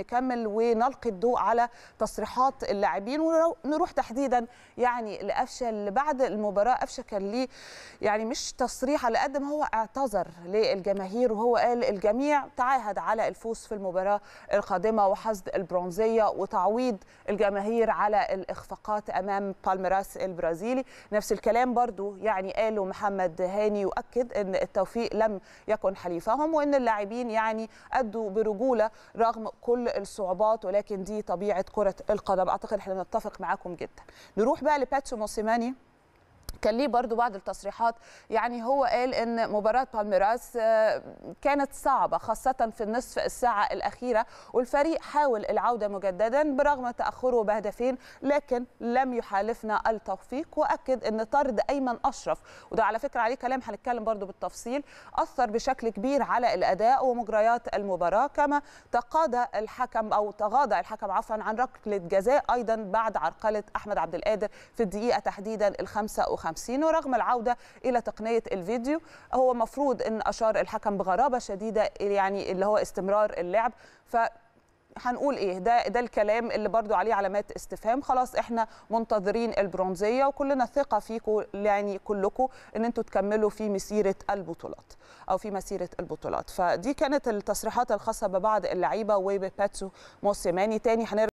نكمل ونلقي الضوء على تصريحات اللاعبين ونروح تحديدا يعني لقفشه اللي بعد المباراه قفشه كان ليه يعني مش تصريح على قد ما هو اعتذر للجماهير وهو قال الجميع تعاهد على الفوز في المباراه القادمه وحصد البرونزيه وتعويض الجماهير على الاخفاقات امام بالميراس البرازيلي نفس الكلام برضو يعني قاله محمد هاني يؤكد ان التوفيق لم يكن حليفهم وان اللاعبين يعني ادوا برجوله رغم كل الصعوبات ولكن دي طبيعه كره القدم اعتقد احنا نتفق معاكم جدا نروح بقى لباتسو موسيماني كان ليه برضو بعض التصريحات يعني هو قال ان مباراه بالميراس آه، كانت صعبه خاصه في النصف الساعه الاخيره والفريق حاول العوده مجددا برغم تاخره بهدفين لكن لم يحالفنا التوفيق واكد ان طرد ايمن اشرف وده على فكره عليه كلام هنتكلم برضو بالتفصيل اثر بشكل كبير على الاداء ومجريات المباراه كما تقاضى الحكم او تغاضى الحكم عفوا عن ركله جزاء ايضا بعد عرقله احمد عبد القادر في الدقيقه تحديدا ال 55 50 ورغم العودة إلى تقنية الفيديو هو مفروض أن أشار الحكم بغرابة شديدة يعني اللي هو استمرار اللعب ف هنقول ايه ده ده الكلام اللي برضو عليه علامات استفهام خلاص احنا منتظرين البرونزيه وكلنا ثقه فيكم يعني كلكم ان انتوا تكملوا في مسيره البطولات او في مسيره البطولات فدي كانت التصريحات الخاصه ببعض اللعيبه وبباتسو موسيماني تاني هنرجع